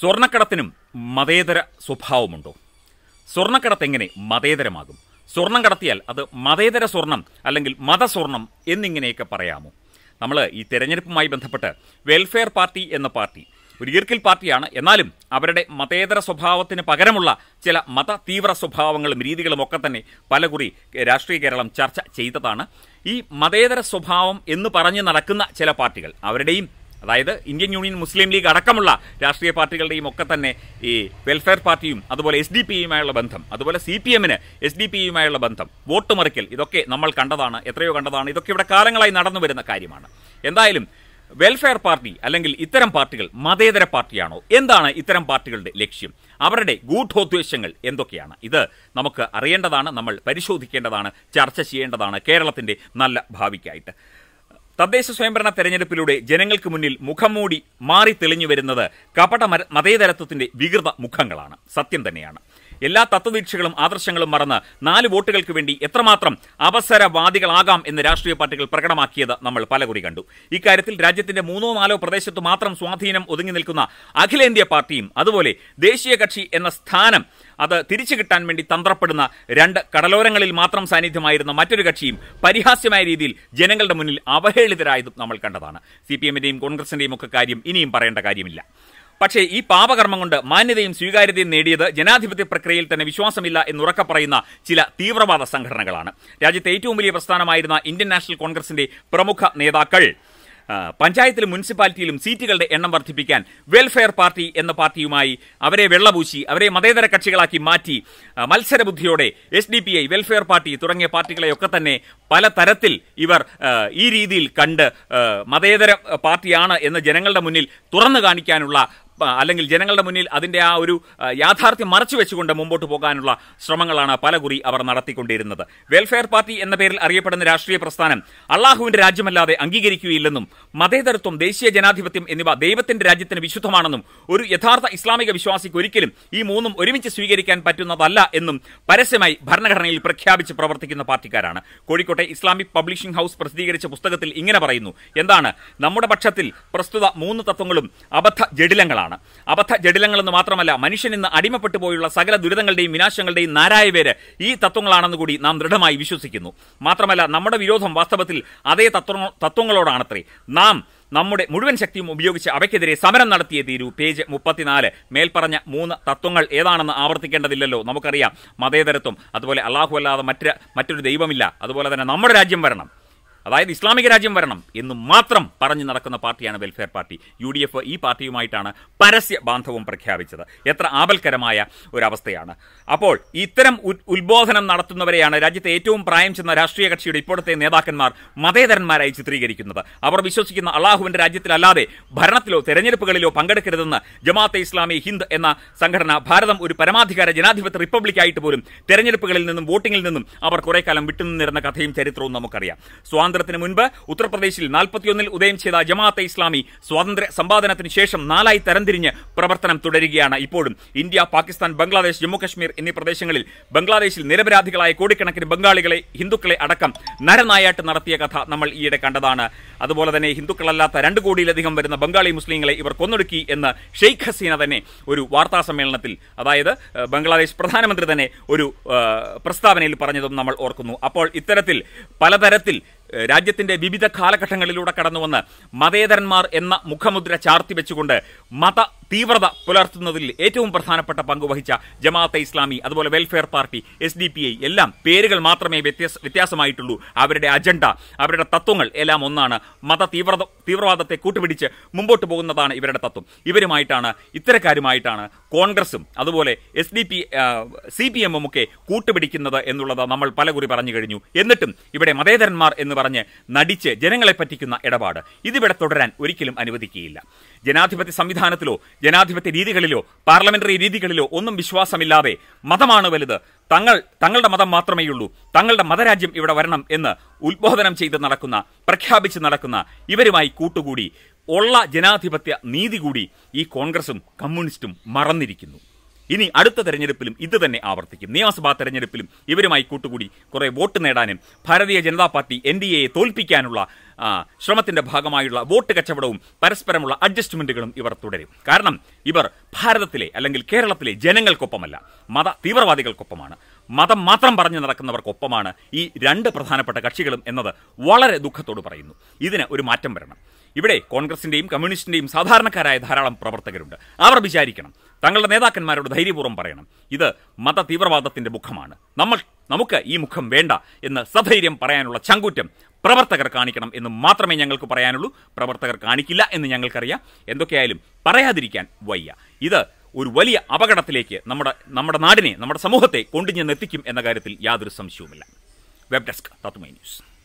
സ്വർണ്ണക്കടത്തിനും മതേതര സ്വഭാവമുണ്ടോ സ്വർണ്ണക്കടത്ത് എങ്ങനെ മതേതരമാകും സ്വർണം കടത്തിയാൽ അത് മതേതര സ്വർണം അല്ലെങ്കിൽ മതസ്വർണം എന്നിങ്ങനെയൊക്കെ പറയാമോ നമ്മൾ ഈ തെരഞ്ഞെടുപ്പുമായി ബന്ധപ്പെട്ട് വെൽഫെയർ പാർട്ടി എന്ന പാർട്ടി ഒരു ഈർക്കിൽ പാർട്ടിയാണ് എന്നാലും അവരുടെ മതേതര സ്വഭാവത്തിന് പകരമുള്ള ചില മത തീവ്ര സ്വഭാവങ്ങളും രീതികളും ഒക്കെ തന്നെ പലകുറി രാഷ്ട്രീയ കേരളം ചർച്ച ചെയ്തതാണ് ഈ മതേതര സ്വഭാവം എന്ന് പറഞ്ഞ് നടക്കുന്ന ചില പാർട്ടികൾ അവരുടെയും അതായത് ഇന്ത്യൻ യൂണിയൻ മുസ്ലിം ലീഗ് അടക്കമുള്ള രാഷ്ട്രീയ പാർട്ടികളുടെയും ഒക്കെ തന്നെ ഈ വെൽഫെയർ പാർട്ടിയും അതുപോലെ എസ് ഡി യുമായുള്ള ബന്ധം അതുപോലെ സി പി എമ്മിന് എസ് ഡി യുമായുള്ള ബന്ധം വോട്ട് മറിക്കൽ ഇതൊക്കെ നമ്മൾ കണ്ടതാണ് എത്രയോ കണ്ടതാണ് ഇതൊക്കെ ഇവിടെ കാലങ്ങളായി നടന്നു വരുന്ന കാര്യമാണ് എന്തായാലും വെൽഫെയർ പാർട്ടി അല്ലെങ്കിൽ ഇത്തരം പാർട്ടികൾ മതേതര പാർട്ടിയാണോ എന്താണ് ഇത്തരം പാർട്ടികളുടെ ലക്ഷ്യം അവരുടെ ഗൂഢോദ്ദേശങ്ങൾ എന്തൊക്കെയാണ് ഇത് നമുക്ക് അറിയേണ്ടതാണ് നമ്മൾ പരിശോധിക്കേണ്ടതാണ് ചർച്ച ചെയ്യേണ്ടതാണ് കേരളത്തിൻ്റെ നല്ല ഭാവിക്കായിട്ട് തദ്ദേശ സ്വയംഭരണ തെരഞ്ഞെടുപ്പിലൂടെ ജനങ്ങൾക്ക് മുന്നിൽ മൂടി മാറി തെളിഞ്ഞു വരുന്നത് കപട മതേതരത്വത്തിന്റെ വികൃത മുഖങ്ങളാണ് സത്യം തന്നെയാണ് എല്ലാ തത്വവീക്ഷകളും ആദർശങ്ങളും മറന്ന് നാല് വോട്ടുകൾക്ക് വേണ്ടി എത്രമാത്രം അവസരവാദികളാകാം എന്ന് രാഷ്ട്രീയ പാർട്ടികൾ പ്രകടമാക്കിയത് നമ്മൾ പലകുറി കണ്ടു ഇക്കാര്യത്തിൽ രാജ്യത്തിന്റെ മൂന്നോ നാലോ പ്രദേശത്ത് മാത്രം സ്വാധീനം ഒതുങ്ങി നിൽക്കുന്ന അഖിലേന്ത്യാ പാർട്ടിയും അതുപോലെ ദേശീയ കക്ഷി എന്ന സ്ഥാനം അത് തിരിച്ചു കിട്ടാൻ വേണ്ടി തന്ത്രപ്പെടുന്ന രണ്ട് കടലോരങ്ങളിൽ മാത്രം സാന്നിധ്യമായിരുന്ന മറ്റൊരു കക്ഷിയും പരിഹാസ്യമായ രീതിയിൽ ജനങ്ങളുടെ മുന്നിൽ അവഹേളിതരായതും നമ്മൾ കണ്ടതാണ് സി പി എമ്മിന്റെയും കോൺഗ്രസിന്റെയും ഒക്കെ കാര്യം ഇനിയും പറയേണ്ട കാര്യമില്ല പക്ഷേ ഈ പാപകർമ്മം കൊണ്ട് മാന്യതയും സ്വീകാര്യതയും നേടിയത് ജനാധിപത്യ പ്രക്രിയയിൽ തന്നെ വിശ്വാസമില്ല എന്ന് ഉറക്ക പറയുന്ന ചില തീവ്രവാദ സംഘടനകളാണ് രാജ്യത്തെ ഏറ്റവും വലിയ പ്രസ്ഥാനമായിരുന്ന ഇന്ത്യൻ നാഷണൽ കോൺഗ്രസിന്റെ പ്രമുഖ നേതാക്കൾ പഞ്ചായത്തിലും മുനിസിപ്പാലിറ്റിയിലും സീറ്റുകളുടെ എണ്ണം വർദ്ധിപ്പിക്കാൻ വെൽഫെയർ പാർട്ടി എന്ന പാർട്ടിയുമായി അവരെ വെള്ളപൂശി അവരെ മതേതര കക്ഷികളാക്കി മാറ്റി മത്സരബുദ്ധിയോടെ S D P I welfare party തുടങ്ങിയ പാർട്ടികളെയൊക്കെ തന്നെ പല തരത്തിൽ ഇവർ ഈ രീതിയിൽ കണ്ട് മതേതര പാർട്ടിയാണ് എന്ന് ജനങ്ങളുടെ മുന്നിൽ തുറന്നു കാണിക്കാനുള്ള അല്ലെങ്കിൽ ജനങ്ങളുടെ മുന്നിൽ അതിൻ്റെ ആ ഒരു യാഥാർത്ഥ്യം മറച്ചു വെച്ചുകൊണ്ട് മുമ്പോട്ട് പോകാനുള്ള ശ്രമങ്ങളാണ് പലകുറി അവർ നടത്തിക്കൊണ്ടിരുന്നത് വെൽഫെയർ പാർട്ടി എന്ന പേരിൽ അറിയപ്പെടുന്ന രാഷ്ട്രീയ പ്രസ്ഥാനം അള്ളാഹുവിന്റെ രാജ്യമല്ലാതെ അംഗീകരിക്കുകയില്ലെന്നും മതേതരത്വം ദേശീയ ജനാധിപത്യം എന്നിവ ദൈവത്തിന്റെ രാജ്യത്തിന് വിശുദ്ധമാണെന്നും ഒരു യഥാർത്ഥ ഇസ്ലാമിക വിശ്വാസിക്ക് ഒരിക്കലും ഈ മൂന്നും ഒരുമിച്ച് സ്വീകരിക്കാൻ പറ്റുന്നതല്ല എന്നും പരസ്യമായി ഭരണഘടനയിൽ പ്രഖ്യാപിച്ച് പ്രവർത്തിക്കുന്ന പാർട്ടിക്കാരാണ് കോഴിക്കോട്ടെ ഇസ്ലാമിക് പബ്ലിഷിംഗ് ഹൗസ് പ്രസിദ്ധീകരിച്ച പുസ്തകത്തിൽ ഇങ്ങനെ പറയുന്നു എന്താണ് നമ്മുടെ പക്ഷത്തിൽ പ്രസ്തുത മൂന്ന് തത്വങ്ങളും അബദ്ധ ജഡിലങ്ങളാണ് അബദ്ധങ്ങളാണ് അബദ്ധ ജടിലങ്ങളെന്ന് മാത്രമല്ല മനുഷ്യൻ ഇന്ന് അടിമപ്പെട്ടു പോയുള്ള സകല ദുരിതങ്ങളുടെയും വിനാശങ്ങളുടെയും നാരായ പേര് ഈ തത്വങ്ങളാണെന്ന് കൂടി നാം ദൃഢമായി വിശ്വസിക്കുന്നു മാത്രമല്ല നമ്മുടെ വിരോധം വാസ്തവത്തിൽ അതേ തത്വ തത്വങ്ങളോടാണത്രേ നാം നമ്മുടെ മുഴുവൻ ശക്തിയും ഉപയോഗിച്ച് അവയ്ക്കെതിരെ സമരം നടത്തിയ തീരൂ പേജ് മുപ്പത്തിനാല് മേൽപ്പറഞ്ഞ മൂന്ന് തത്വങ്ങൾ ഏതാണെന്ന് ആവർത്തിക്കേണ്ടതില്ലല്ലോ നമുക്കറിയാം മതേതരത്വം അതുപോലെ അള്ളാഹു അല്ലാതെ മറ്റ് മറ്റൊരു ദൈവമില്ല അതുപോലെ തന്നെ നമ്മുടെ രാജ്യം വരണം അതായത് ഇസ്ലാമിക രാജ്യം വരണം എന്ന് മാത്രം പറഞ്ഞു നടക്കുന്ന പാർട്ടിയാണ് welfare party U D F ഈ പാർട്ടിയുമായിട്ടാണ് പരസ്യ ബാന്ധവം പ്രഖ്യാപിച്ചത് എത്ര ആപൽക്കരമായ ഒരവസ്ഥയാണ് അപ്പോൾ ഇത്തരം ഉത്ബോധനം നടത്തുന്നവരെയാണ് രാജ്യത്തെ ഏറ്റവും പ്രായം ചെന്ന രാഷ്ട്രീയ കക്ഷിയുടെ ഇപ്പോഴത്തെ നേതാക്കന്മാർ മതേതരന്മാരായി ചിത്രീകരിക്കുന്നത് അവർ വിശ്വസിക്കുന്ന അള്ളാഹുവിന്റെ രാജ്യത്തിലല്ലാതെ ഭരണത്തിലോ തെരഞ്ഞെടുപ്പുകളിലോ പങ്കെടുക്കരുതെന്ന് ജമാഅത്തെ ഇസ്ലാമി ഹിന്ദ് എന്ന സംഘടന ഭാരതം ഒരു പരമാധികാര ജനാധിപത്യ റിപ്പബ്ലിക് ആയിട്ട് പോലും തെരഞ്ഞെടുപ്പുകളിൽ നിന്നും വോട്ടിങ്ങിൽ നിന്നും അവർ കുറെ കാലം വിട്ടുനിന്നിരുന്ന കഥയും ചരിത്രവും നമുക്കറിയാം സ്വാതന്ത്ര്യം സ്വാതന്ത്ര്യത്തിന് മുൻപ് ഉത്തർപ്രദേശിൽ നാൽപ്പത്തിയൊന്നിൽ ഉദയം ചെയ്ത ജമാഅത്തെ ഇസ്ലാമി സ്വാതന്ത്ര്യ സമ്പാദനത്തിന് ശേഷം നാലായി തരംതിരിഞ്ഞ് പ്രവർത്തനം തുടരുകയാണ് ഇപ്പോഴും ഇന്ത്യ പാകിസ്ഥാൻ ബംഗ്ലാദേശ് ജമ്മുകശ്മീർ എന്നീ പ്രദേശങ്ങളിൽ ബംഗ്ലാദേശിൽ നിരപരാധികളായ കോടിക്കണക്കിന് ബംഗാളികളെ ഹിന്ദുക്കളെ അടക്കം നരനായാട്ട് നടത്തിയ കഥ നമ്മൾ ഈയിടെ കണ്ടതാണ് അതുപോലെ തന്നെ ഹിന്ദുക്കളല്ലാത്ത രണ്ട് കോടിയിലധികം വരുന്ന ബംഗാളി മുസ്ലിങ്ങളെ ഇവർ കൊന്നൊടുക്കി എന്ന് ഷെയ്ഖ് ഹസീന തന്നെ ഒരു വാർത്താ സമ്മേളനത്തിൽ അതായത് ബംഗ്ലാദേശ് പ്രധാനമന്ത്രി തന്നെ ഒരു പ്രസ്താവനയിൽ പറഞ്ഞതും നമ്മൾ ഓർക്കുന്നു അപ്പോൾ ഇത്തരത്തിൽ പലതരത്തിൽ രാജ്യത്തിന്റെ വിവിധ കാലഘട്ടങ്ങളിലൂടെ കടന്നുവന്ന് മതേതരന്മാർ എന്ന മുഖമുദ്ര ചാർത്തി വെച്ചുകൊണ്ട് മത തീവ്രത പുലർത്തുന്നതിൽ ഏറ്റവും പ്രധാനപ്പെട്ട പങ്ക് വഹിച്ച ജമാഅത്തെ ഇസ്ലാമി അതുപോലെ welfare party S D P I എല്ലാം പേരുകൾ മാത്രമേ വ്യത്യാസ വ്യത്യാസമായിട്ടുള്ളൂ അവരുടെ അജണ്ട അവരുടെ തത്വങ്ങൾ എല്ലാം ഒന്നാണ് മത തീവ്രത തീവ്രവാദത്തെ കൂട്ടുപിടിച്ച് മുമ്പോട്ട് പോകുന്നതാണ് ഇവരുടെ തത്വം ഇവരുമായിട്ടാണ് ഇത്തരക്കാരുമായിട്ടാണ് കോൺഗ്രസും അതുപോലെ S D P C P എമ്മും ഒക്കെ കൂട്ടുപിടിക്കുന്നത് എന്നുള്ളത് നമ്മൾ പലകുറി പറഞ്ഞു കഴിഞ്ഞു എന്നിട്ടും ഇവിടെ മതേതരന്മാർ എന്ന് പറഞ്ഞ് നടിച്ച് ജനങ്ങളെ പറ്റിക്കുന്ന ഇടപാട് ഇതിവിടെ തുടരാൻ ഒരിക്കലും അനുവദിക്കുകയില്ല ജനാധിപത്യ സംവിധാനത്തിലോ ജനാധിപത്യ രീതികളിലോ പാർലമെന്ററി രീതികളിലോ ഒന്നും വിശ്വാസമില്ലാതെ മതമാണ് വലുത് തങ്ങൾ തങ്ങളുടെ മതം മാത്രമേയുള്ളൂ തങ്ങളുടെ മതരാജ്യം ഇവിടെ വരണം എന്ന് ഉദ്ബോധനം ചെയ്ത് നടക്കുന്ന പ്രഖ്യാപിച്ച് നടക്കുന്ന ഇവരുമായി കൂട്ടുകൂടി ഉള്ള ജനാധിപത്യ നീതി കൂടി ഈ കോൺഗ്രസും കമ്മ്യൂണിസ്റ്റും മറന്നിരിക്കുന്നു ഇനി അടുത്ത തെരഞ്ഞെടുപ്പിലും ഇത് തന്നെ ആവർത്തിക്കും നിയമസഭാ തെരഞ്ഞെടുപ്പിലും ഇവരുമായി കൂട്ടുകൂടി കുറേ വോട്ട് നേടാനും Bharatiya Janata party N D എയെ തോൽപ്പിക്കാനുള്ള ശ്രമത്തിന്റെ ഭാഗമായുള്ള വോട്ട് കച്ചവടവും പരസ്പരമുള്ള അഡ്ജസ്റ്റ്മെന്റുകളും ഇവർ തുടരും കാരണം ഇവർ ഭാരതത്തിലെ അല്ലെങ്കിൽ കേരളത്തിലെ ജനങ്ങൾക്കൊപ്പമല്ല മത തീവ്രവാദികൾക്കൊപ്പമാണ് മതം മാത്രം പറഞ്ഞു നടക്കുന്നവർക്കൊപ്പമാണ് ഈ രണ്ട് പ്രധാനപ്പെട്ട കക്ഷികളും എന്നത് വളരെ ദുഃഖത്തോട് പറയുന്നു ഇതിന് ഒരു മാറ്റം വരണം ഇവിടെ കോൺഗ്രസിന്റെയും കമ്മ്യൂണിസ്റ്റിന്റെയും സാധാരണക്കാരായ ധാരാളം പ്രവർത്തകരുണ്ട് അവർ വിചാരിക്കണം തങ്ങളുടെ നേതാക്കന്മാരോട് ധൈര്യപൂർവ്വം പറയണം ഇത് മത തീവ്രവാദത്തിന്റെ മുഖമാണ് നമ്മൾ നമുക്ക് ഈ മുഖം വേണ്ട എന്ന് സധൈര്യം പറയാനുള്ള ചങ്കൂറ്റം പ്രവർത്തകർ കാണിക്കണം എന്ന് മാത്രമേ ഞങ്ങൾക്ക് പറയാനുള്ളൂ പ്രവർത്തകർ കാണിക്കില്ല എന്ന് ഞങ്ങൾക്കറിയാം എന്തൊക്കെയായാലും പറയാതിരിക്കാൻ വയ്യ ഇത് ഒരു വലിയ അപകടത്തിലേക്ക് നമ്മുടെ നമ്മുടെ നാടിനെ നമ്മുടെ സമൂഹത്തെ കൊണ്ടുചെന്നെത്തിക്കും എന്ന കാര്യത്തിൽ യാതൊരു സംശയവുമില്ല വെബ് ഡെസ്ക് തത്തുമൈ ന്യൂസ്